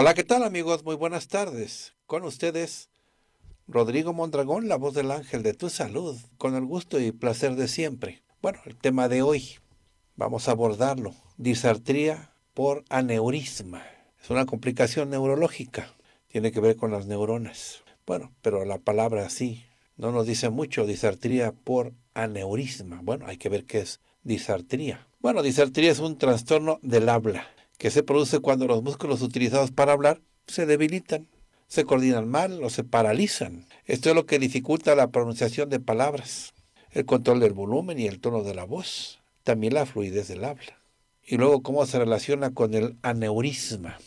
Hola, ¿qué tal amigos? Muy buenas tardes. Con ustedes, Rodrigo Mondragón, la voz del ángel de tu salud, con el gusto y placer de siempre. Bueno, el tema de hoy, vamos a abordarlo. Disartría por aneurisma. Es una complicación neurológica. Tiene que ver con las neuronas. Bueno, pero la palabra sí no nos dice mucho. Disartría por aneurisma. Bueno, hay que ver qué es disartría. Bueno, disartría es un trastorno del habla que se produce cuando los músculos utilizados para hablar se debilitan, se coordinan mal o se paralizan. Esto es lo que dificulta la pronunciación de palabras, el control del volumen y el tono de la voz, también la fluidez del habla. Y luego cómo se relaciona con el aneurisma.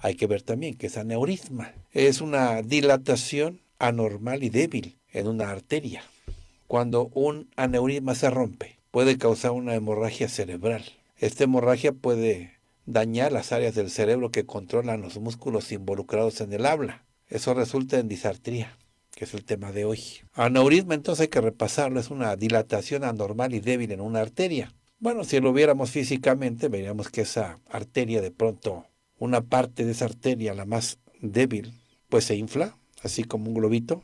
Hay que ver también que es aneurisma. Es una dilatación anormal y débil en una arteria. Cuando un aneurisma se rompe, puede causar una hemorragia cerebral. Esta hemorragia puede dañar las áreas del cerebro que controlan los músculos involucrados en el habla. Eso resulta en disartría, que es el tema de hoy. Aneurisma, entonces hay que repasarlo, es una dilatación anormal y débil en una arteria. Bueno, si lo viéramos físicamente, veríamos que esa arteria de pronto, una parte de esa arteria, la más débil, pues se infla, así como un globito,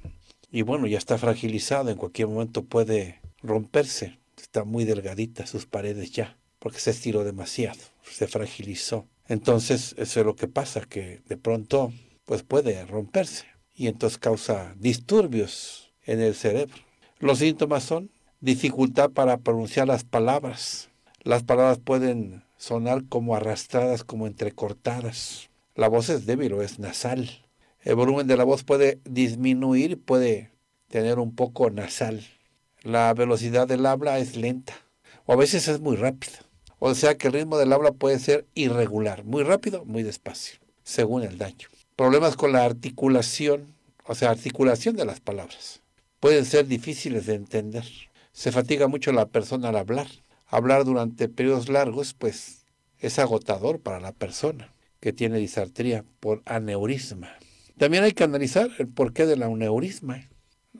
y bueno, ya está fragilizado, en cualquier momento puede romperse, está muy delgadita sus paredes ya porque se estiró demasiado, se fragilizó. Entonces, eso es lo que pasa, que de pronto pues puede romperse y entonces causa disturbios en el cerebro. Los síntomas son dificultad para pronunciar las palabras. Las palabras pueden sonar como arrastradas, como entrecortadas. La voz es débil o es nasal. El volumen de la voz puede disminuir, puede tener un poco nasal. La velocidad del habla es lenta o a veces es muy rápida. O sea que el ritmo del habla puede ser irregular, muy rápido, muy despacio, según el daño. Problemas con la articulación, o sea, articulación de las palabras. Pueden ser difíciles de entender. Se fatiga mucho la persona al hablar. Hablar durante periodos largos, pues, es agotador para la persona que tiene disartría por aneurisma. También hay que analizar el porqué del aneurisma.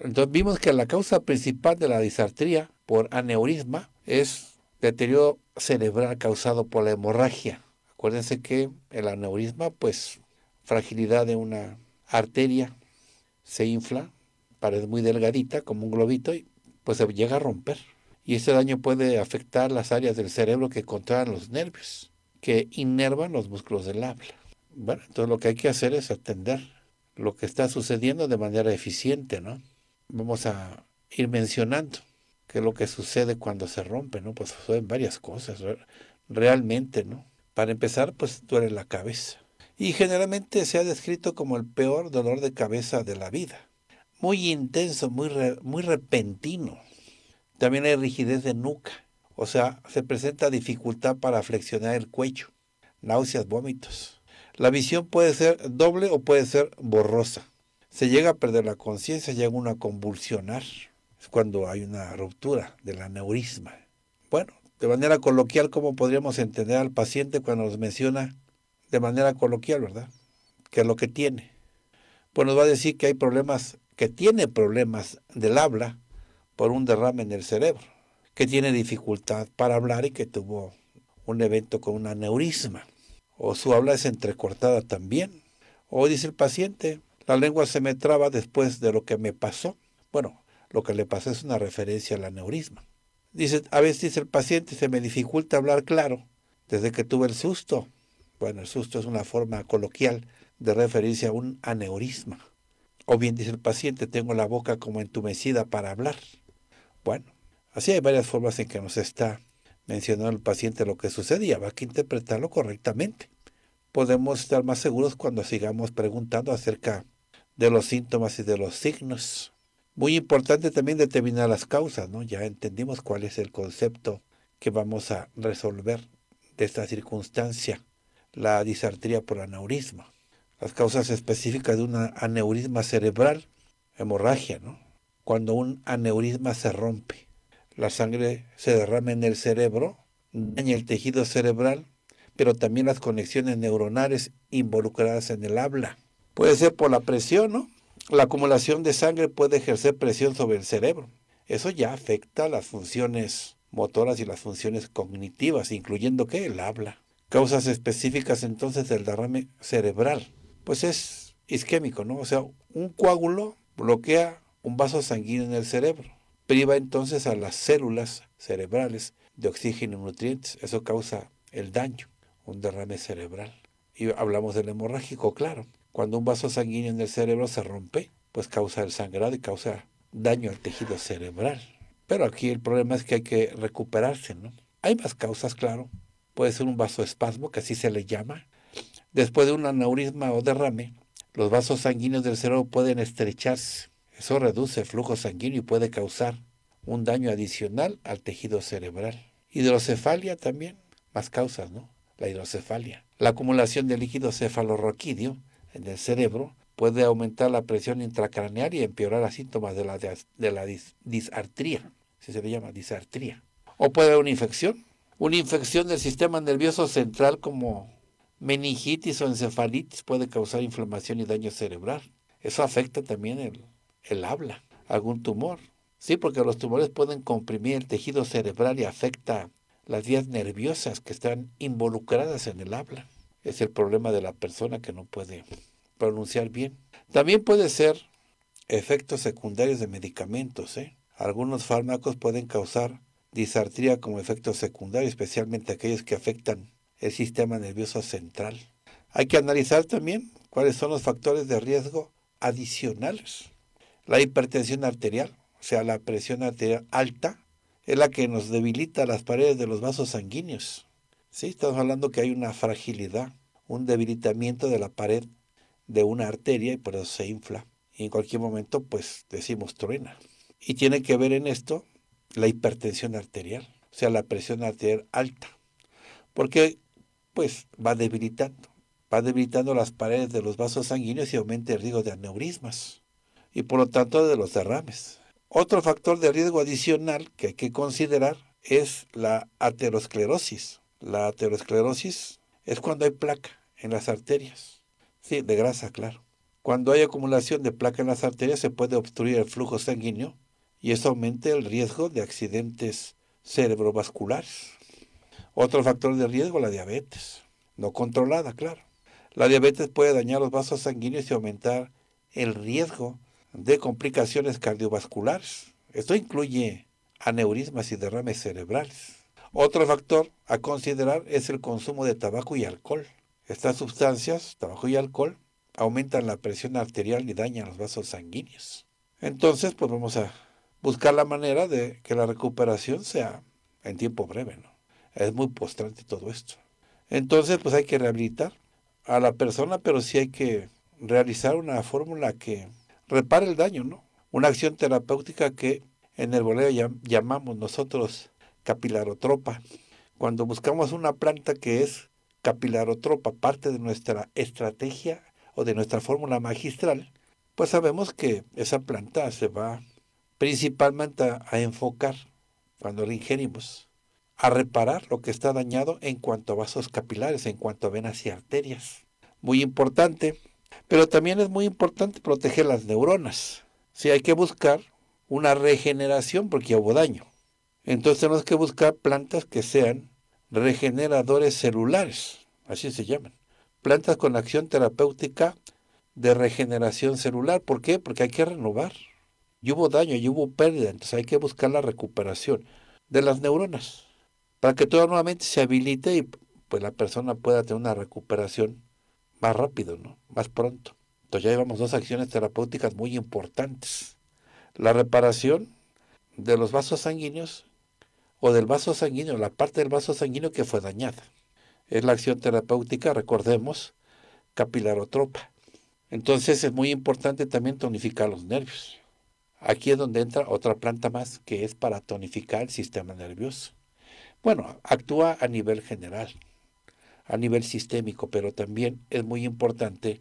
Entonces vimos que la causa principal de la disartría por aneurisma es deterioro cerebral causado por la hemorragia. Acuérdense que el aneurisma, pues fragilidad de una arteria, se infla, pared muy delgadita, como un globito, y pues se llega a romper. Y este daño puede afectar las áreas del cerebro que controlan los nervios, que inervan los músculos del habla. Bueno, entonces lo que hay que hacer es atender lo que está sucediendo de manera eficiente, ¿no? Vamos a ir mencionando que es lo que sucede cuando se rompe, ¿no? Pues suceden varias cosas, realmente, ¿no? Para empezar, pues duele la cabeza. Y generalmente se ha descrito como el peor dolor de cabeza de la vida. Muy intenso, muy, muy repentino. También hay rigidez de nuca, o sea, se presenta dificultad para flexionar el cuello, náuseas, vómitos. La visión puede ser doble o puede ser borrosa. Se llega a perder la conciencia, llega uno a convulsionar cuando hay una ruptura de la aneurisma. Bueno, de manera coloquial, ¿cómo podríamos entender al paciente cuando nos menciona de manera coloquial, verdad? ¿Qué es lo que tiene? Pues nos va a decir que hay problemas, que tiene problemas del habla por un derrame en el cerebro, que tiene dificultad para hablar y que tuvo un evento con un aneurisma, o su habla es entrecortada también, o dice el paciente, la lengua se me traba después de lo que me pasó. Bueno, lo que le pasa es una referencia al aneurisma. Dice, a veces dice el paciente, se me dificulta hablar claro desde que tuve el susto. Bueno, el susto es una forma coloquial de referirse a un aneurisma. O bien dice el paciente, tengo la boca como entumecida para hablar. Bueno, así hay varias formas en que nos está mencionando el paciente lo que sucede y Habrá que interpretarlo correctamente. Podemos estar más seguros cuando sigamos preguntando acerca de los síntomas y de los signos. Muy importante también determinar las causas, ¿no? Ya entendimos cuál es el concepto que vamos a resolver de esta circunstancia, la disartría por aneurisma. Las causas específicas de un aneurisma cerebral, hemorragia, ¿no? Cuando un aneurisma se rompe, la sangre se derrama en el cerebro, daña el tejido cerebral, pero también las conexiones neuronales involucradas en el habla. Puede ser por la presión, ¿no? la acumulación de sangre puede ejercer presión sobre el cerebro. Eso ya afecta las funciones motoras y las funciones cognitivas, incluyendo que el habla. Causas específicas entonces del derrame cerebral. Pues es isquémico, ¿no? O sea, un coágulo bloquea un vaso sanguíneo en el cerebro. Priva entonces a las células cerebrales de oxígeno y nutrientes. Eso causa el daño, un derrame cerebral. Y hablamos del hemorrágico, claro. Cuando un vaso sanguíneo en el cerebro se rompe, pues causa el sangrado y causa daño al tejido cerebral. Pero aquí el problema es que hay que recuperarse, ¿no? Hay más causas, claro. Puede ser un vasoespasmo, que así se le llama. Después de un aneurisma o derrame, los vasos sanguíneos del cerebro pueden estrecharse. Eso reduce el flujo sanguíneo y puede causar un daño adicional al tejido cerebral. Hidrocefalia también, más causas, ¿no? La hidrocefalia. La acumulación de líquido cefalorroquidio en el cerebro, puede aumentar la presión intracraneal y empeorar los síntomas de la, de disartría, si se le llama disartría. O puede haber una infección, una infección del sistema nervioso central como meningitis o encefalitis puede causar inflamación y daño cerebral. Eso afecta también el, el habla, algún tumor. Sí, porque los tumores pueden comprimir el tejido cerebral y afecta las vías nerviosas que están involucradas en el habla es el problema de la persona que no puede pronunciar bien. También puede ser efectos secundarios de medicamentos. ¿eh? Algunos fármacos pueden causar disartría como efecto secundario, especialmente aquellos que afectan el sistema nervioso central. Hay que analizar también cuáles son los factores de riesgo adicionales. La hipertensión arterial, o sea, la presión arterial alta, es la que nos debilita las paredes de los vasos sanguíneos estamos hablando que hay una fragilidad, un debilitamiento de la pared de una arteria y por eso se infla. Y en cualquier momento, pues decimos truena. Y tiene que ver en esto la hipertensión arterial, o sea, la presión arterial alta, porque pues va debilitando, va debilitando las paredes de los vasos sanguíneos y aumenta el riesgo de aneurismas y por lo tanto de los derrames. Otro factor de riesgo adicional que hay que considerar es la aterosclerosis, la aterosclerosis es cuando hay placa en las arterias. Sí, de grasa, claro. Cuando hay acumulación de placa en las arterias se puede obstruir el flujo sanguíneo y eso aumenta el riesgo de accidentes cerebrovasculares. Otro factor de riesgo, la diabetes. No controlada, claro. La diabetes puede dañar los vasos sanguíneos y aumentar el riesgo de complicaciones cardiovasculares. Esto incluye aneurismas y derrames cerebrales. Otro factor a considerar es el consumo de tabaco y alcohol. Estas sustancias, tabaco y alcohol, aumentan la presión arterial y dañan los vasos sanguíneos. Entonces, pues vamos a buscar la manera de que la recuperación sea en tiempo breve, ¿no? Es muy postrante todo esto. Entonces, pues hay que rehabilitar a la persona, pero sí hay que realizar una fórmula que repare el daño, ¿no? Una acción terapéutica que en el bolero llamamos nosotros capilarotropa. Cuando buscamos una planta que es capilarotropa, parte de nuestra estrategia o de nuestra fórmula magistral, pues sabemos que esa planta se va principalmente a, enfocar, cuando la ingerimos, a reparar lo que está dañado en cuanto a vasos capilares, en cuanto a venas y arterias. Muy importante, pero también es muy importante proteger las neuronas. Si hay que buscar una regeneración porque hubo daño. Entonces tenemos que buscar plantas que sean regeneradores celulares, así se llaman. Plantas con acción terapéutica de regeneración celular. ¿Por qué? Porque hay que renovar. Y hubo daño, y hubo pérdida, entonces hay que buscar la recuperación de las neuronas para que todo nuevamente se habilite y pues la persona pueda tener una recuperación más rápido, ¿no? Más pronto. Entonces ya llevamos dos acciones terapéuticas muy importantes. La reparación de los vasos sanguíneos o del vaso sanguíneo, la parte del vaso sanguíneo que fue dañada. Es la acción terapéutica, recordemos, capilarotropa. Entonces es muy importante también tonificar los nervios. Aquí es donde entra otra planta más que es para tonificar el sistema nervioso. Bueno, actúa a nivel general, a nivel sistémico, pero también es muy importante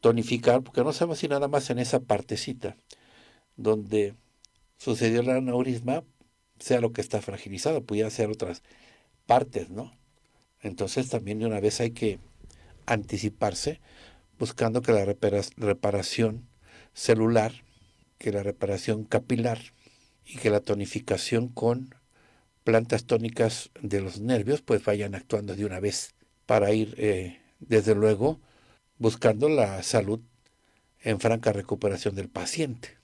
tonificar, porque no sabemos si nada más en esa partecita donde sucedió el aneurisma, sea lo que está fragilizado, pudiera ser otras partes, ¿no? Entonces también de una vez hay que anticiparse buscando que la reparación celular, que la reparación capilar y que la tonificación con plantas tónicas de los nervios pues vayan actuando de una vez para ir eh, desde luego buscando la salud en franca recuperación del paciente.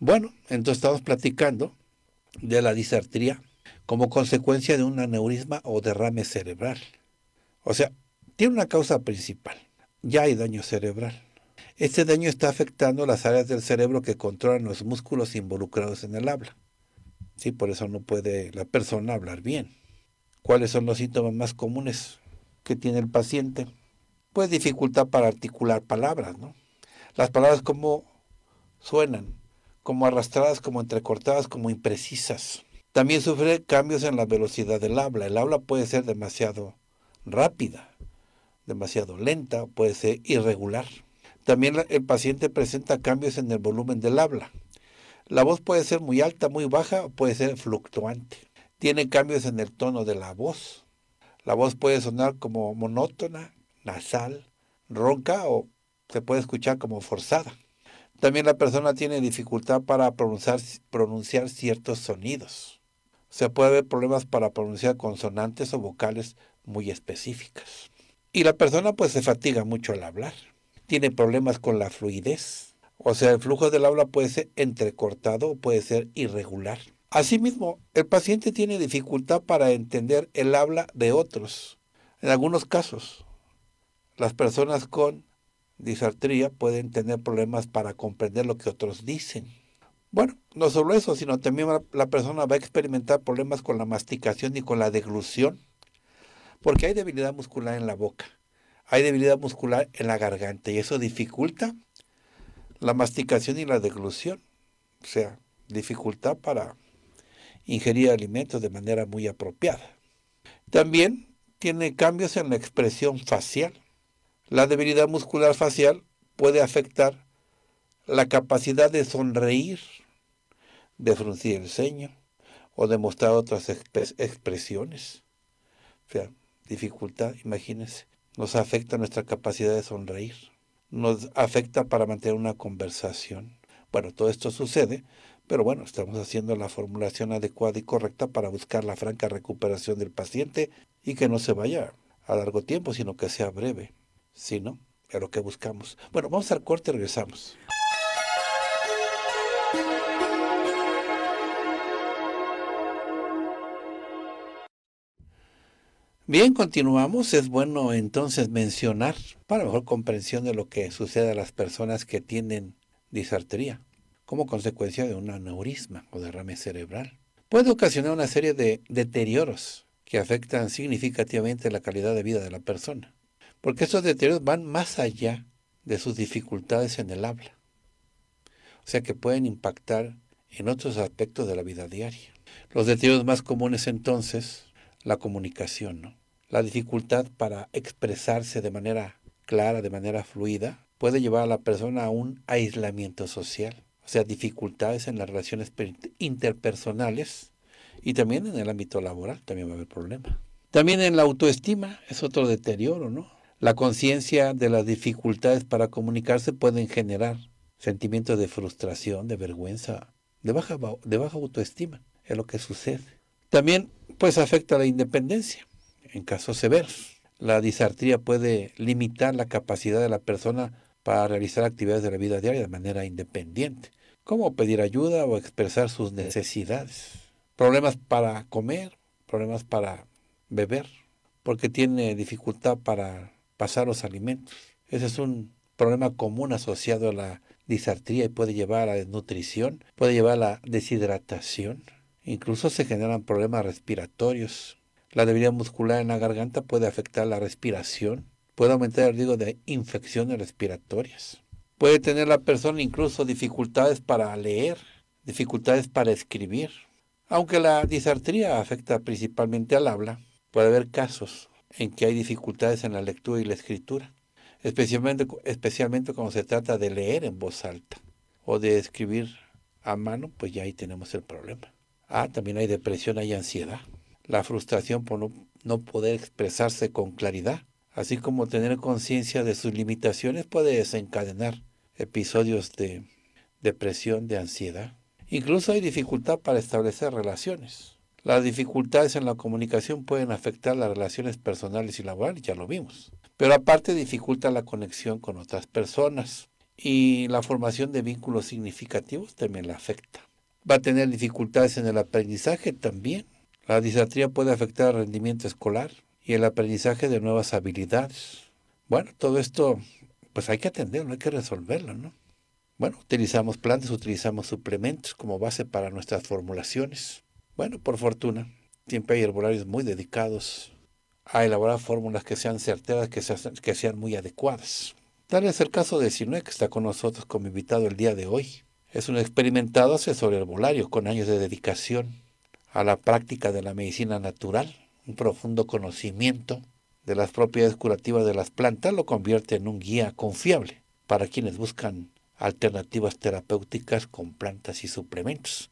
Bueno, entonces estamos platicando de la disartría como consecuencia de un aneurisma o derrame cerebral. O sea, tiene una causa principal. Ya hay daño cerebral. Este daño está afectando las áreas del cerebro que controlan los músculos involucrados en el habla. Sí, por eso no puede la persona hablar bien. ¿Cuáles son los síntomas más comunes que tiene el paciente? Pues dificultad para articular palabras, ¿no? Las palabras como suenan, como arrastradas, como entrecortadas, como imprecisas. También sufre cambios en la velocidad del habla. El habla puede ser demasiado rápida, demasiado lenta, puede ser irregular. También el paciente presenta cambios en el volumen del habla. La voz puede ser muy alta, muy baja, puede ser fluctuante. Tiene cambios en el tono de la voz. La voz puede sonar como monótona, nasal, ronca o se puede escuchar como forzada. También la persona tiene dificultad para pronunciar, pronunciar ciertos sonidos. O sea, puede haber problemas para pronunciar consonantes o vocales muy específicas. Y la persona pues se fatiga mucho al hablar. Tiene problemas con la fluidez. O sea, el flujo del habla puede ser entrecortado o puede ser irregular. Asimismo, el paciente tiene dificultad para entender el habla de otros. En algunos casos, las personas con disartría pueden tener problemas para comprender lo que otros dicen. Bueno, no solo eso, sino también la persona va a experimentar problemas con la masticación y con la deglución, porque hay debilidad muscular en la boca, hay debilidad muscular en la garganta y eso dificulta la masticación y la deglución, o sea, dificultad para ingerir alimentos de manera muy apropiada. También tiene cambios en la expresión facial la debilidad muscular facial puede afectar la capacidad de sonreír, de fruncir el ceño o de mostrar otras expresiones. O sea, dificultad, imagínense, nos afecta nuestra capacidad de sonreír, nos afecta para mantener una conversación. Bueno, todo esto sucede, pero bueno, estamos haciendo la formulación adecuada y correcta para buscar la franca recuperación del paciente y que no se vaya a largo tiempo, sino que sea breve. Sí, ¿no? Es lo que buscamos. Bueno, vamos al corte y regresamos. Bien, continuamos. Es bueno entonces mencionar, para mejor comprensión de lo que sucede a las personas que tienen disartería, como consecuencia de un aneurisma o derrame cerebral. Puede ocasionar una serie de deterioros que afectan significativamente la calidad de vida de la persona porque esos deterioros van más allá de sus dificultades en el habla. O sea que pueden impactar en otros aspectos de la vida diaria. Los deterioros más comunes entonces, la comunicación, ¿no? La dificultad para expresarse de manera clara, de manera fluida, puede llevar a la persona a un aislamiento social, o sea, dificultades en las relaciones interpersonales y también en el ámbito laboral, también va a haber problemas. También en la autoestima es otro deterioro, ¿no? La conciencia de las dificultades para comunicarse pueden generar sentimientos de frustración, de vergüenza, de baja, autoestima. Es lo que sucede. También pues afecta la independencia en casos severos. La disartría puede limitar la capacidad de la persona para realizar actividades de la vida diaria de manera independiente, como pedir ayuda o expresar sus necesidades. Problemas para comer, problemas para beber, porque tiene dificultad para pasar los alimentos. Ese es un problema común asociado a la disartría y puede llevar a la desnutrición, puede llevar a la deshidratación. Incluso se generan problemas respiratorios. La debilidad muscular en la garganta puede afectar la respiración, puede aumentar el riesgo de infecciones respiratorias. Puede tener la persona incluso dificultades para leer, dificultades para escribir. Aunque la disartría afecta principalmente al habla, puede haber casos en que hay dificultades en la lectura y la escritura, especialmente, especialmente cuando se trata de leer en voz alta o de escribir a mano, pues ya ahí tenemos el problema. Ah, también hay depresión, hay ansiedad, la frustración por no poder expresarse con claridad, así como tener conciencia de sus limitaciones puede desencadenar episodios de depresión, de ansiedad. Incluso hay dificultad para establecer relaciones. Las dificultades en la comunicación pueden afectar las relaciones personales y laborales, ya lo vimos. Pero aparte dificulta la conexión con otras personas y la formación de vínculos significativos también la afecta. Va a tener dificultades en el aprendizaje también. La disatría puede afectar el rendimiento escolar y el aprendizaje de nuevas habilidades. Bueno, todo esto pues hay que atenderlo, hay que resolverlo, ¿no? Bueno, utilizamos plantas, utilizamos suplementos como base para nuestras formulaciones. Bueno, por fortuna, siempre hay herbolarios muy dedicados a elaborar fórmulas que sean certeras, que, sean, muy adecuadas. Tal es el caso de Sinue, que está con nosotros como invitado el día de hoy. Es un experimentado asesor herbolario con años de dedicación a la práctica de la medicina natural, un profundo conocimiento de las propiedades curativas de las plantas lo convierte en un guía confiable para quienes buscan alternativas terapéuticas con plantas y suplementos.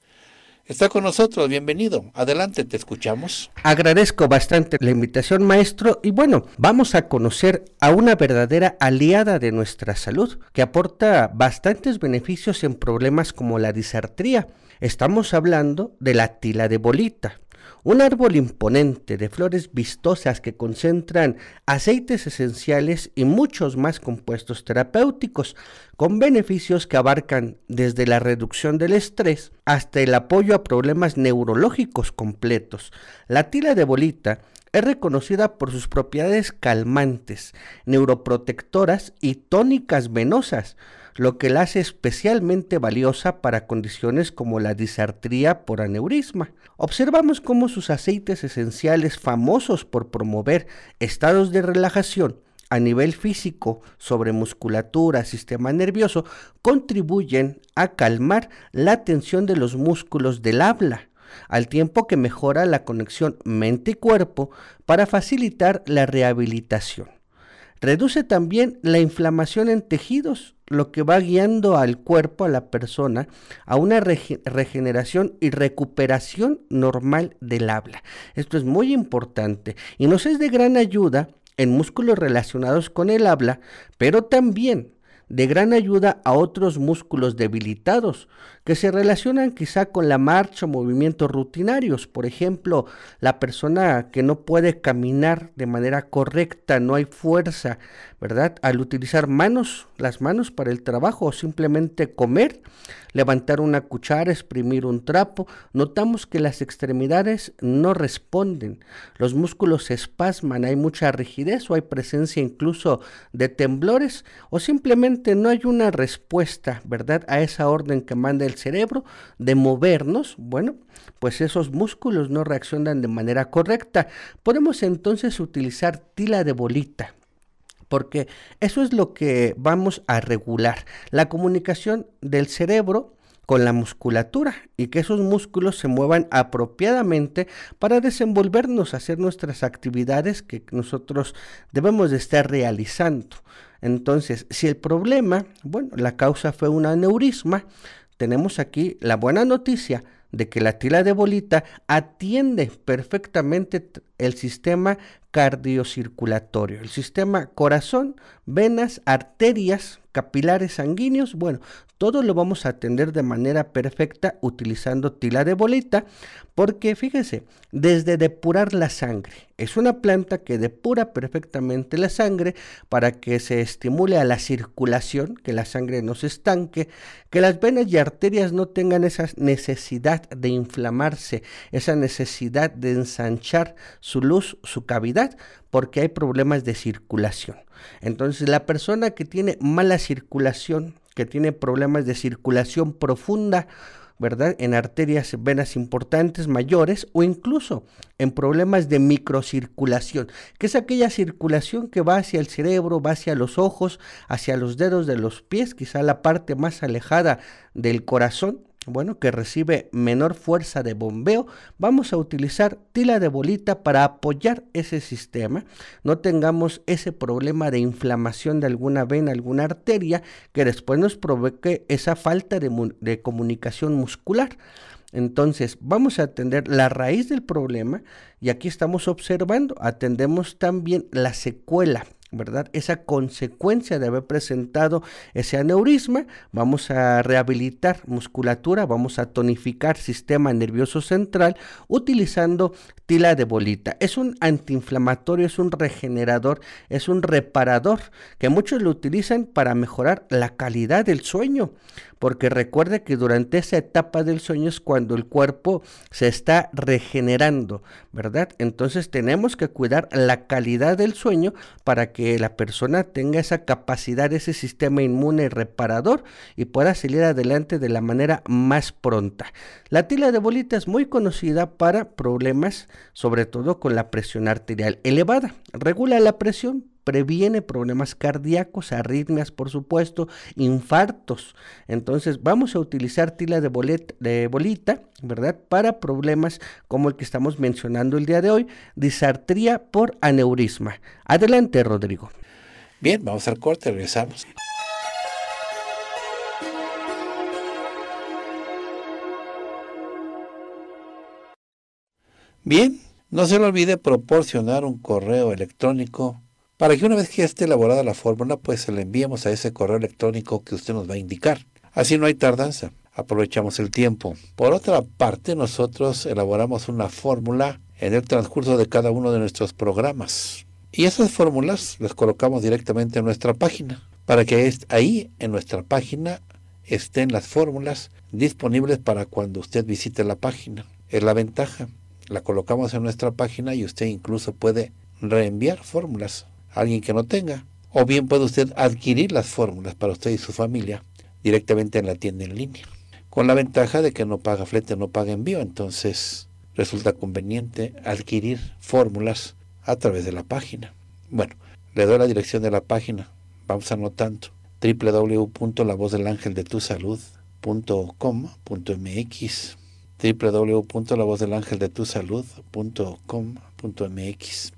Está con nosotros, bienvenido. Adelante, te escuchamos. Agradezco bastante la invitación, maestro, y bueno, vamos a conocer a una verdadera aliada de nuestra salud que aporta bastantes beneficios en problemas como la disartría. Estamos hablando de la tila de bolita. Un árbol imponente de flores vistosas que concentran aceites esenciales y muchos más compuestos terapéuticos, con beneficios que abarcan desde la reducción del estrés hasta el apoyo a problemas neurológicos completos. La tila de bolita es reconocida por sus propiedades calmantes, neuroprotectoras y tónicas venosas lo que la hace especialmente valiosa para condiciones como la disartría por aneurisma. Observamos cómo sus aceites esenciales famosos por promover estados de relajación a nivel físico sobre musculatura, sistema nervioso, contribuyen a calmar la tensión de los músculos del habla, al tiempo que mejora la conexión mente y cuerpo para facilitar la rehabilitación. Reduce también la inflamación en tejidos, lo que va guiando al cuerpo, a la persona, a una regeneración y recuperación normal del habla. Esto es muy importante y nos es de gran ayuda en músculos relacionados con el habla, pero también de gran ayuda a otros músculos debilitados, que se relacionan quizá con la marcha o movimientos rutinarios. Por ejemplo, la persona que no puede caminar de manera correcta, no hay fuerza, ¿verdad? Al utilizar manos, las manos para el trabajo o simplemente comer, levantar una cuchara, exprimir un trapo, notamos que las extremidades no responden, los músculos se espasman, hay mucha rigidez o hay presencia incluso de temblores o simplemente no hay una respuesta, ¿verdad?, a esa orden que manda el cerebro de movernos, bueno, pues esos músculos no reaccionan de manera correcta. Podemos entonces utilizar tila de bolita, porque eso es lo que vamos a regular, la comunicación del cerebro con la musculatura y que esos músculos se muevan apropiadamente para desenvolvernos, hacer nuestras actividades que nosotros debemos de estar realizando. Entonces, si el problema, bueno, la causa fue un aneurisma, tenemos aquí la buena noticia de que la tila de bolita atiende perfectamente el sistema cardiocirculatorio, el sistema corazón, venas, arterias, capilares sanguíneos, bueno, todo lo vamos a atender de manera perfecta utilizando tila de bolita, porque fíjense, desde depurar la sangre, es una planta que depura perfectamente la sangre para que se estimule a la circulación, que la sangre no se estanque, que las venas y arterias no tengan esa necesidad de inflamarse, esa necesidad de ensanchar su luz, su cavidad, porque hay problemas de circulación. Entonces la persona que tiene mala circulación, que tiene problemas de circulación profunda, ¿verdad? En arterias, venas importantes, mayores o incluso en problemas de microcirculación, que es aquella circulación que va hacia el cerebro, va hacia los ojos, hacia los dedos de los pies, quizá la parte más alejada del corazón, bueno, que recibe menor fuerza de bombeo, vamos a utilizar tila de bolita para apoyar ese sistema. No tengamos ese problema de inflamación de alguna vena, alguna arteria, que después nos provoque esa falta de, de comunicación muscular. Entonces, vamos a atender la raíz del problema y aquí estamos observando, atendemos también la secuela ¿verdad? Esa consecuencia de haber presentado ese aneurisma, vamos a rehabilitar musculatura, vamos a tonificar sistema nervioso central utilizando tila de bolita. Es un antiinflamatorio, es un regenerador, es un reparador que muchos lo utilizan para mejorar la calidad del sueño, porque recuerde que durante esa etapa del sueño es cuando el cuerpo se está regenerando, ¿verdad? Entonces tenemos que cuidar la calidad del sueño para que la persona tenga esa capacidad, ese sistema inmune reparador y pueda salir adelante de la manera más pronta. La tila de bolita es muy conocida para problemas, sobre todo con la presión arterial elevada. Regula la presión, previene problemas cardíacos, arritmias, por supuesto, infartos. Entonces, vamos a utilizar tila de, de bolita, ¿verdad? Para problemas como el que estamos mencionando el día de hoy, disartría por aneurisma. Adelante, Rodrigo. Bien, vamos al corte, regresamos. Bien, no se le olvide proporcionar un correo electrónico para que una vez que esté elaborada la fórmula, pues se la enviamos a ese correo electrónico que usted nos va a indicar. Así no hay tardanza, aprovechamos el tiempo. Por otra parte, nosotros elaboramos una fórmula en el transcurso de cada uno de nuestros programas. Y esas fórmulas las colocamos directamente en nuestra página, para que ahí en nuestra página estén las fórmulas disponibles para cuando usted visite la página. Es la ventaja. La colocamos en nuestra página y usted incluso puede reenviar fórmulas alguien que no tenga. O bien puede usted adquirir las fórmulas para usted y su familia directamente en la tienda en línea. Con la ventaja de que no paga flete, no paga envío. Entonces resulta conveniente adquirir fórmulas a través de la página. Bueno, le doy la dirección de la página. Vamos anotando www.lavozdelangeldetusalud.com.mx www.lavozdelangeldetusalud.com.mx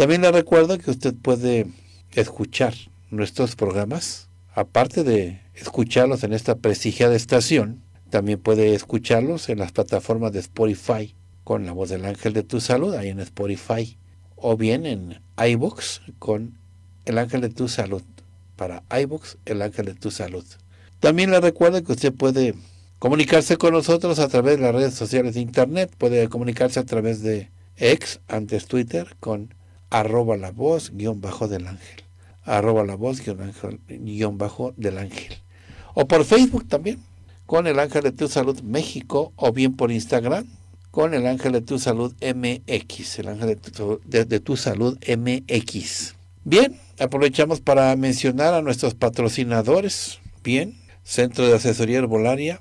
también le recuerdo que usted puede escuchar nuestros programas, aparte de escucharlos en esta prestigiada estación, también puede escucharlos en las plataformas de Spotify con la voz del ángel de tu salud ahí en Spotify o bien en iBox con el ángel de tu salud para iBox el ángel de tu salud. También le recuerdo que usted puede comunicarse con nosotros a través de las redes sociales de internet, puede comunicarse a través de X, antes Twitter con arroba la voz guión bajo del ángel. Arroba la voz guión, bajo del ángel. O por Facebook también, con el ángel de tu salud México, o bien por Instagram, con el ángel de tu salud MX, el ángel de tu, de tu salud MX. Bien, aprovechamos para mencionar a nuestros patrocinadores. Bien, Centro de Asesoría Herbolaria,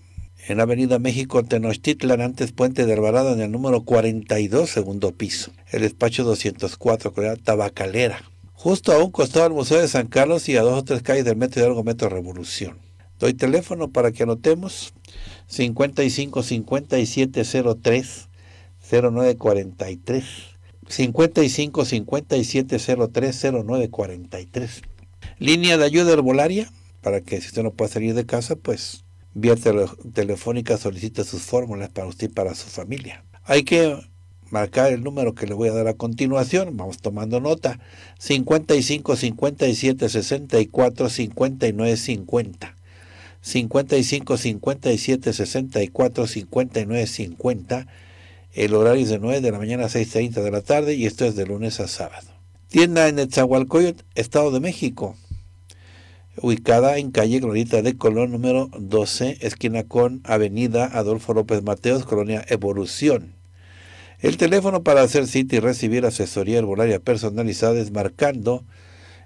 en Avenida México Tenochtitlan, antes Puente de Alvarado, en el número 42, segundo piso. El despacho 204, que era Tabacalera. Justo a un costado del Museo de San Carlos y a dos o tres calles del Metro Algo, Metro Revolución. Doy teléfono para que anotemos 55 5703 0943. 55 5703 0943. Línea de ayuda herbolaria para que si usted no puede salir de casa, pues vía telefónica solicite sus fórmulas para usted y para su familia. Hay que marcar el número que le voy a dar a continuación, vamos tomando nota, 55 57 64 59 50. 55 57 64 59 50. El horario es de 9 de la mañana a 6.30 de la tarde y esto es de lunes a sábado. Tienda en el Etzahualcoyot, Estado de México ubicada en calle Glorita de Colón, número 12, esquina con Avenida Adolfo López Mateos, Colonia Evolución. El teléfono para hacer cita y recibir asesoría herbolaria personalizada es marcando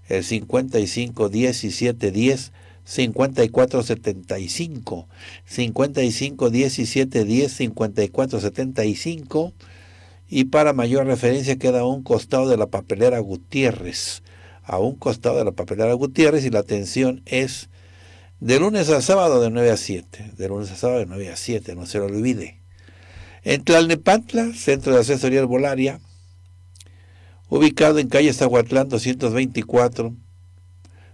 el 55 17 10 54 75 55 17 10 54 75 y para mayor referencia queda un costado de la papelera Gutiérrez a un costado de la papelera Gutiérrez y la atención es de lunes a sábado de 9 a 7, de lunes a sábado de 9 a 7, no se lo olvide. En Tlalnepantla, Centro de Asesoría volaria ubicado en calle Zahuatlán 224,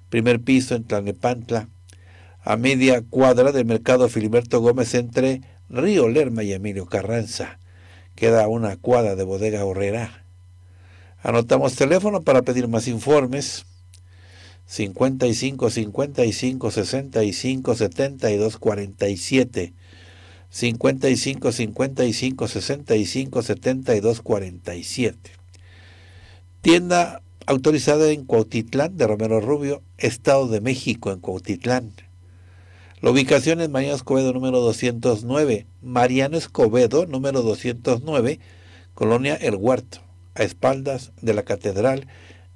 primer piso en Tlalnepantla, a media cuadra del mercado Filiberto Gómez entre Río Lerma y Emilio Carranza. Queda una cuadra de bodega horrera. Anotamos teléfono para pedir más informes. 55 55 65 72 47 55 55 65 72 47 Tienda autorizada en Cuautitlán de Romero Rubio, Estado de México en Cuautitlán. La ubicación es Mariano Escobedo número 209, Mariano Escobedo número 209, Colonia El Huerto a espaldas de la catedral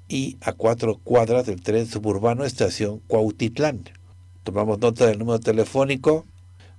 y a cuatro cuadras del tren suburbano estación Cuautitlán. Tomamos nota del número telefónico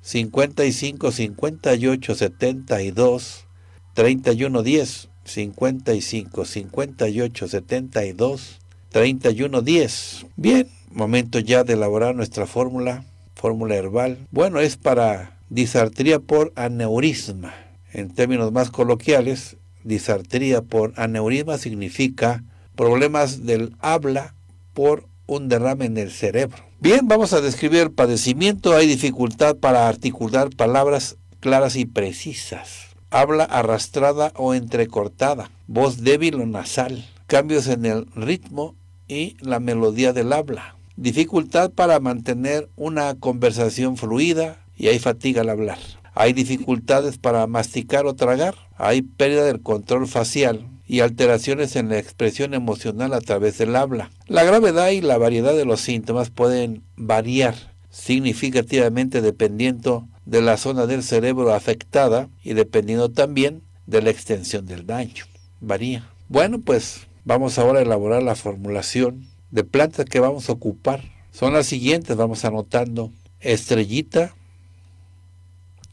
55 58 72 31 10 55 58 72 31 10. Bien, momento ya de elaborar nuestra fórmula, fórmula herbal. Bueno, es para disartría por aneurisma. En términos más coloquiales, disartría por aneurisma significa problemas del habla por un derrame en el cerebro. Bien, vamos a describir el padecimiento. Hay dificultad para articular palabras claras y precisas. Habla arrastrada o entrecortada. Voz débil o nasal. Cambios en el ritmo y la melodía del habla. Dificultad para mantener una conversación fluida y hay fatiga al hablar. Hay dificultades para masticar o tragar, hay pérdida del control facial y alteraciones en la expresión emocional a través del habla. La gravedad y la variedad de los síntomas pueden variar significativamente dependiendo de la zona del cerebro afectada y dependiendo también de la extensión del daño. Varía. Bueno, pues vamos ahora a elaborar la formulación de plantas que vamos a ocupar. Son las siguientes, vamos anotando. Estrellita,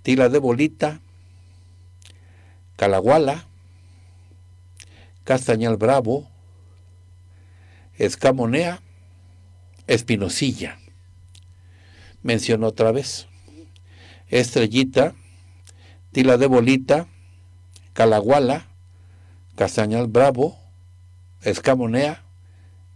tila de bolita, calaguala, castañal bravo, escamonea, espinocilla. Menciono otra vez, estrellita, tila de bolita, calaguala, castañal bravo, escamonea,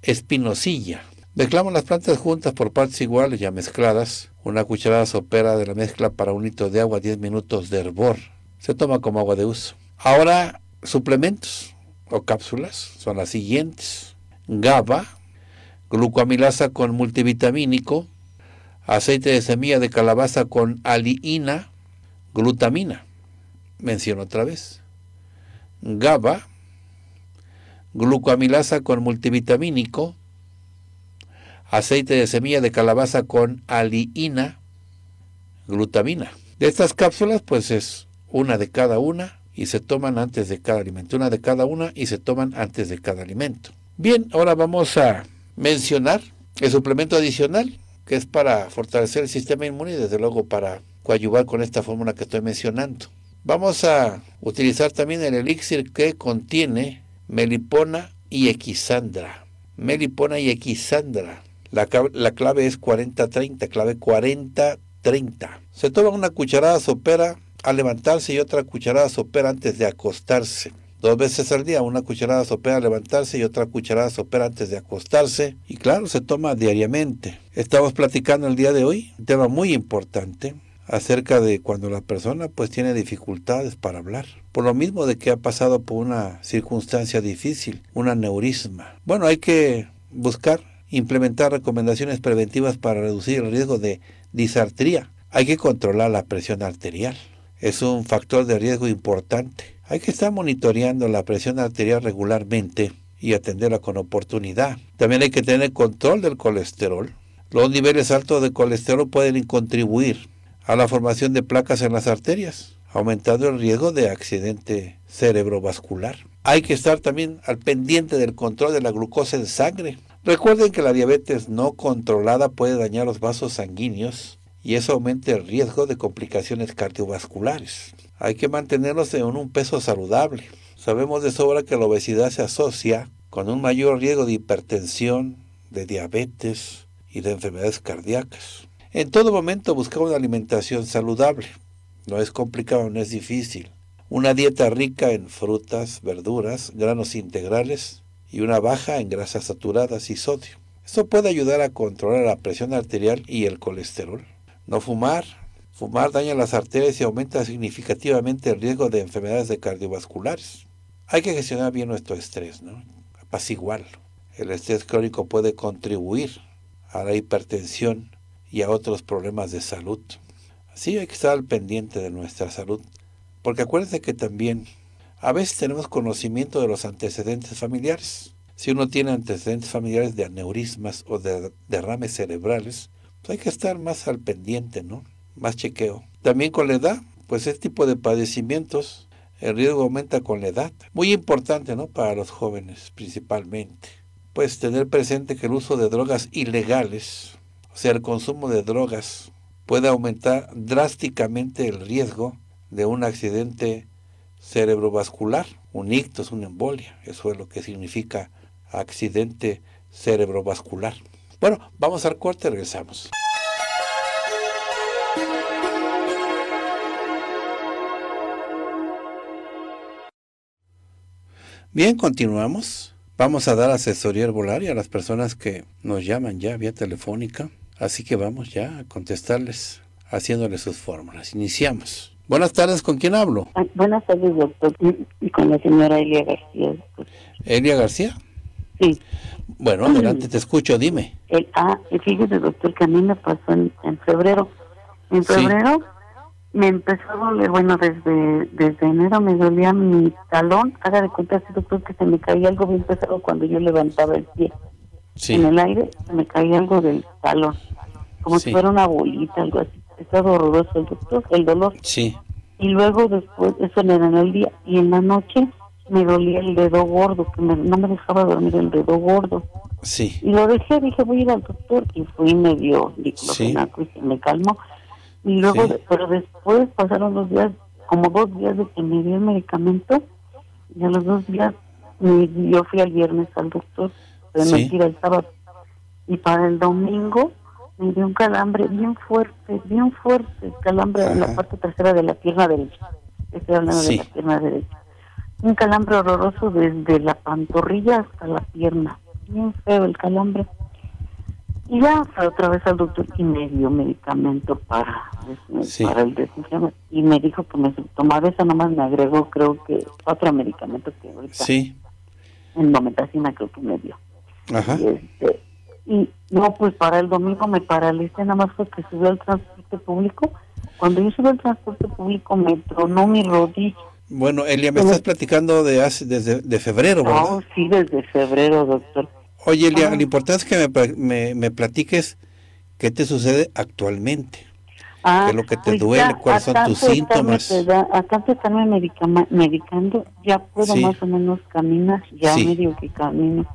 espinosilla. Mezclamos las plantas juntas por partes iguales ya mezcladas. Una cucharada sopera de la mezcla para un litro de agua, 10 minutos de hervor. Se toma como agua de uso. Ahora, suplementos o cápsulas son las siguientes. GABA, glucoamilasa con multivitamínico, aceite de semilla de calabaza con aliina, glutamina. Menciono otra vez. GABA, glucoamilasa con multivitamínico, aceite de semilla de calabaza con aliina, glutamina. De estas cápsulas, pues es una de cada una y se toman antes de cada alimento. Una de cada una y se toman antes de cada alimento. Bien, ahora vamos a mencionar el suplemento adicional, que es para fortalecer el sistema inmune y desde luego para coadyuvar con esta fórmula que estoy mencionando. Vamos a utilizar también el elixir que contiene melipona y equisandra. Melipona y equisandra la, clave es 40-30, clave 40-30. Se toma una cucharada sopera al levantarse y otra cucharada sopera antes de acostarse. Dos veces al día, una cucharada sopera al levantarse y otra cucharada sopera antes de acostarse. Y claro, se toma diariamente. Estamos platicando el día de hoy un tema muy importante acerca de cuando la persona pues tiene dificultades para hablar. Por lo mismo de que ha pasado por una circunstancia difícil, un aneurisma. Bueno, hay que buscar implementar recomendaciones preventivas para reducir el riesgo de disartría. Hay que controlar la presión arterial. Es un factor de riesgo importante. Hay que estar monitoreando la presión arterial regularmente y atenderla con oportunidad. También hay que tener control del colesterol. Los niveles altos de colesterol pueden contribuir a la formación de placas en las arterias, aumentando el riesgo de accidente cerebrovascular. Hay que estar también al pendiente del control de la glucosa en sangre. Recuerden que la diabetes no controlada puede dañar los vasos sanguíneos y eso aumenta el riesgo de complicaciones cardiovasculares. Hay que mantenerlos en un peso saludable. Sabemos de sobra que la obesidad se asocia con un mayor riesgo de hipertensión, de diabetes y de enfermedades cardíacas. En todo momento buscar una alimentación saludable. No es complicado, no es difícil. Una dieta rica en frutas, verduras, granos integrales, y una baja en grasas saturadas y sodio. Esto puede ayudar a controlar la presión arterial y el colesterol. No fumar. Fumar daña las arterias y aumenta significativamente el riesgo de enfermedades cardiovasculares. Hay que gestionar bien nuestro estrés, ¿no? apaciguarlo. El estrés crónico puede contribuir a la hipertensión y a otros problemas de salud. Así hay que estar al pendiente de nuestra salud, porque acuérdense que también a veces tenemos conocimiento de los antecedentes familiares. Si uno tiene antecedentes familiares de aneurismas o de derrames cerebrales, pues hay que estar más al pendiente, ¿no? Más chequeo. También con la edad, pues este tipo de padecimientos, el riesgo aumenta con la edad. Muy importante, ¿no? Para los jóvenes principalmente. Pues tener presente que el uso de drogas ilegales, o sea, el consumo de drogas, puede aumentar drásticamente el riesgo de un accidente cerebrovascular, un ictus, una embolia. Eso es lo que significa accidente cerebrovascular. Bueno, vamos al corte, regresamos. Bien, continuamos. Vamos a dar asesoría herbolaria a las personas que nos llaman ya vía telefónica. Así que vamos ya a contestarles haciéndoles sus fórmulas. Iniciamos. Buenas tardes, ¿con quién hablo? Ah, buenas tardes, doctor, y con la señora Elia García. ¿Elia García? Sí. Bueno, mm. adelante, te escucho, dime. El, ah, fíjese, doctor, que a mí me pasó en, febrero. En febrero me empezó a doler, bueno, desde, desde enero me dolía mi talón. Haga de cuenta, doctor, que se me caía algo bien pesado cuando yo levantaba el pie. Sí. En el aire se me caía algo del talón, como si fuera una bolita, algo así estaba horroroso el doctor, el dolor. Sí. Y luego después, eso era en el día, y en la noche me dolía el dedo gordo, que no me dejaba dormir el dedo gordo. Sí. Y lo dejé, dije, voy a ir al doctor, y fui y me dio diclofenaco y se me calmó. Y luego, pero después pasaron los días, como dos días de que me dio el medicamento, y a los dos días, yo fui al viernes al doctor, pero sí. mentira, sábado. Y para el domingo me dio un calambre bien fuerte, bien fuerte, calambre en la parte trasera de la pierna derecha. Estoy hablando de la pierna derecha. Un calambre horroroso desde la pantorrilla hasta la pierna. Bien feo el calambre. Y ya otra vez al doctor y me dio medicamento para, pues, el desinflama. Y me dijo que me tomaba esa nomás me agregó creo que otro medicamento que ahorita. Sí. En creo que me dio. Ajá. y este, no, pues para el domingo me paralicé, nada más porque subió al transporte público. Cuando yo subí al transporte público me tronó mi rodilla. Bueno, Elia, me estás platicando de hace, desde de febrero, ¿verdad? No, sí, desde febrero, doctor. Oye, Elia, ah. lo importante es que me, platiques qué te sucede actualmente. Ah, qué es lo que te pues duele, cuáles son tus síntomas. Acá te estarme medicando, ya puedo más o menos caminar, ya medio que camino.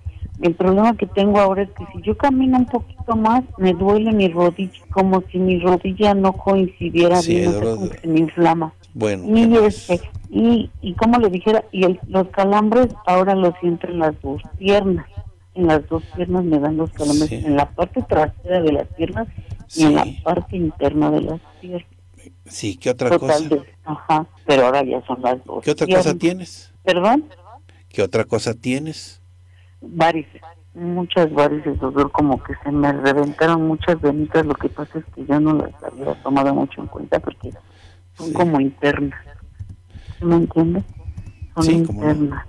El problema que tengo ahora es que si yo camino un poquito más, me duele mi rodilla, como si mi rodilla no coincidiera bien, me inflama. Bueno. Y este, y, y como le dijera, y los calambres ahora los siento en las dos piernas. En las dos piernas me dan los calambres, en la parte trasera de las piernas y en la parte interna de las piernas. Sí, ¿qué otra cosa? Ajá, pero ahora ya son las dos. ¿Qué otra cosa tienes? ¿Perdón? ¿Qué otra cosa tienes? varices, muchas varices, como que se me reventaron muchas venitas, lo que pasa es que yo no las había tomado mucho en cuenta porque son como internas, ¿me entiendes? Son internas.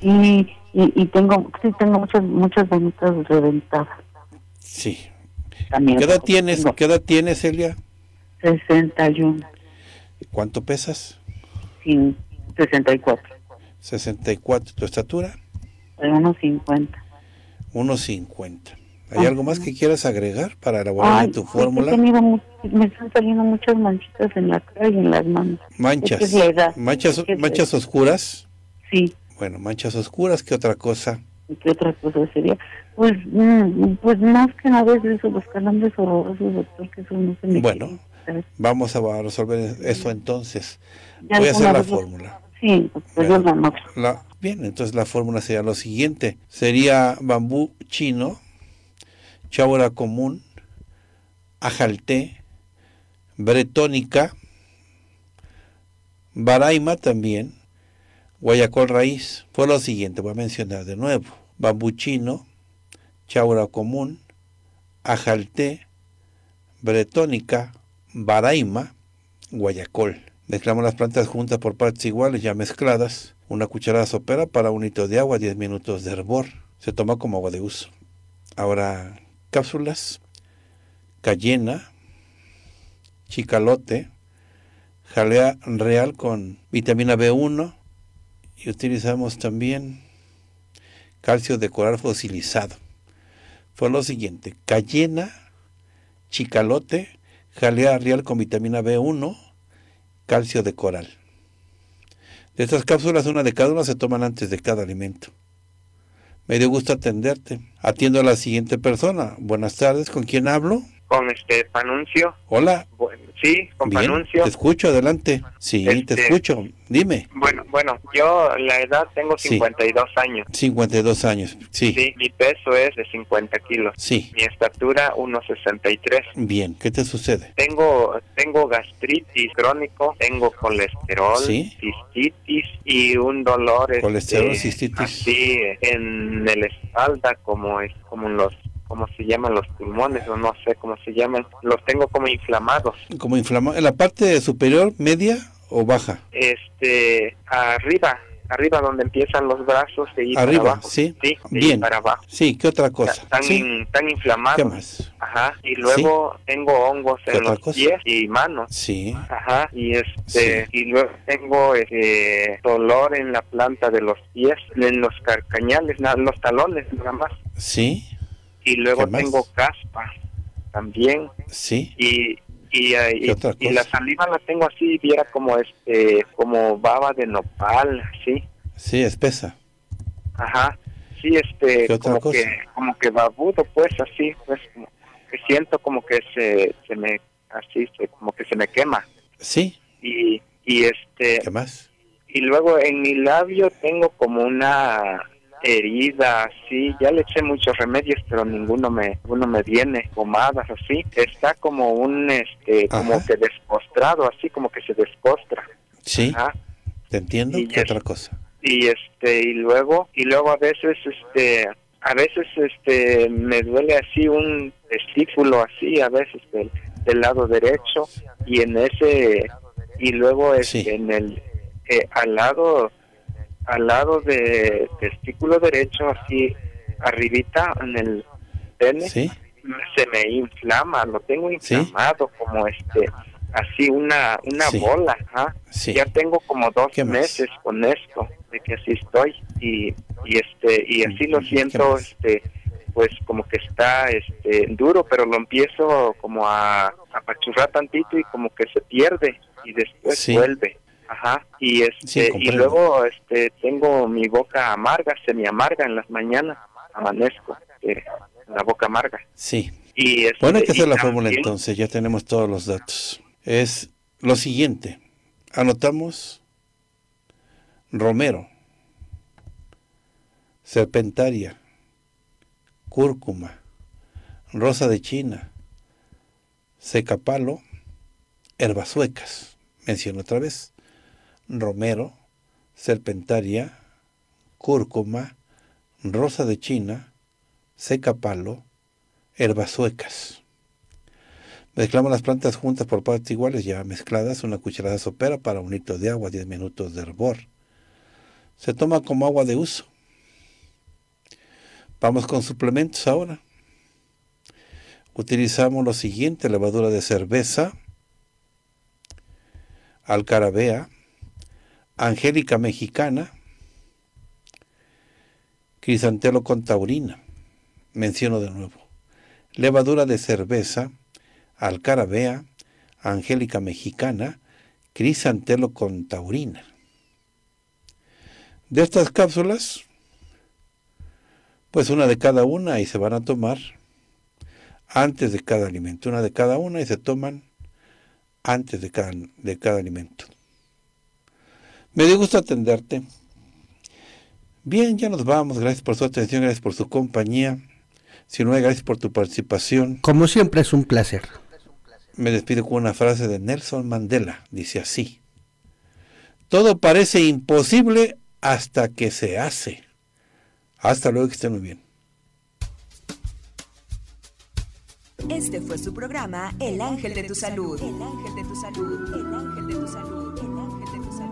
Y, y, tengo, tengo muchas, muchas venitas reventadas. Sí. ¿Qué edad tienes, ¿qué edad tienes, Celia? 61. ¿Cuánto pesas? 64. 64. ¿Tu estatura? de 1.50. 1.50. ¿Hay algo más que quieras agregar para elaborar tu fórmula? me están saliendo muchas manchitas en la cara y en las manos. Manchas. Manchas, oscuras. Sí. Bueno, manchas oscuras, ¿qué otra cosa? ¿Qué otra cosa sería? Pues, mm, pues más que nada es eso, los calambres horrorosos, doctor, que eso no se me Bueno, vamos a resolver eso entonces. Voy a hacer la fórmula. Sí, pues noto. la, Bien, entonces la fórmula sería lo siguiente. Sería bambú chino, chabora común, ajalté, bretónica, baraima también, guayacol raíz. Fue lo siguiente, voy a mencionar de nuevo. Bambú chino, chaura común, ajalté, bretónica, baraima, guayacol. Mezclamos las plantas juntas por partes iguales, ya mezcladas. Una cucharada sopera para un litro de agua, 10 minutos de hervor. Se toma como agua de uso. Ahora, cápsulas, cayena, chicalote, jalea real con vitamina B1 y utilizamos también calcio de coral fosilizado. Fue lo siguiente, cayena, chicalote, jalea real con vitamina B1, calcio de coral. De estas cápsulas, una de cada una se toman antes de cada alimento. Me dio gusto atenderte. Atiendo a la siguiente persona. Buenas tardes, ¿con quién hablo? con este Panuncio. Hola. sí, con Panuncio. Te escucho, adelante. Sí, te este, escucho. Dime. Bueno, bueno, yo la edad tengo 52 años. 52 años, sí. Sí, mi peso es de 50 kilos. Sí. Mi estatura 1,63. Bien, ¿qué te sucede? Tengo tengo gastritis crónico, tengo colesterol, cistitis y un dolor. Este, colesterol, cistitis. Sí, en el espalda como es como en los cómo se llaman los pulmones o no sé cómo se llaman, los tengo como inflamados. ¿Como inflamados? ¿En la parte superior, media o baja? Este, arriba, arriba donde empiezan los brazos y arriba, sí, sí Bien. para abajo. Sí, ¿qué otra cosa? Están, tan inflamados. ¿Qué más? Ajá, y luego tengo hongos en los pies y manos. Sí. Ajá, y este y luego tengo este, dolor en la planta de los pies, en los carcañales, en los talones nada más. Sí y luego tengo caspa también. Sí. Y, y, eh, la saliva la tengo así, viera como este, como baba de nopal, sí. Sí, espesa. Ajá. Sí, este, como que, como que babudo, pues, así, pues, que siento como que se, se me, así, se, como que se me quema. Sí. Y, y este. ¿Qué más? Y luego en mi labio tengo como una, herida, así ya le eché muchos remedios, pero ninguno me, ninguno me viene, pomadas, así. Está como un, este, como que despostrado, así como que se despostra. Sí. Te entiendo. ¿Qué otra cosa? Y este, y luego, y luego a veces, este, a veces, este, me duele así un testículo, así, a veces del, lado derecho, y en ese, y luego, este, en el, eh, al lado al lado de testículo derecho, así arribita en el pene, se me inflama, lo tengo inflamado como este, así una, una bola. Ya tengo como dos meses con esto, de que así estoy y, este y así lo siento, este pues como que está este duro, pero lo empiezo como a apachurrar tantito y como que se pierde y después vuelve. Ajá, y este y luego este tengo mi boca amarga, semi amarga en las mañanas, amanezco, eh, la boca amarga. Sí. Este, bueno, hay que hacer la fórmula entonces, ya tenemos todos los datos. Es lo siguiente, anotamos romero, serpentaria, cúrcuma, rosa de China, secapalo, suecas, menciono otra vez romero, serpentaria, cúrcuma, rosa de China, seca palo, herbas suecas. Mezclamos las plantas juntas por partes iguales, ya mezcladas, una cucharada sopera para un litro de agua, 10 minutos de hervor. Se toma como agua de uso. Vamos con suplementos ahora. Utilizamos lo siguiente, levadura de cerveza, alcarabea, Angélica Mexicana, Crisantelo con taurina, menciono de nuevo, levadura de cerveza, alcarabea, Angélica Mexicana, Crisantelo con taurina. De estas cápsulas, pues una de cada una y se van a tomar antes de cada alimento, una de cada una y se toman antes de cada, de cada alimento. Me dio gusto atenderte. Bien, ya nos vamos. Gracias por su atención, gracias por su compañía. Si no, gracias por tu participación. Como siempre es un placer. Me despido con una frase de Nelson Mandela. Dice así. Todo parece imposible hasta que se hace. Hasta luego, que estén muy bien. Este fue su programa El Ángel de tu Salud. El Ángel de tu Salud. El Ángel de tu Salud.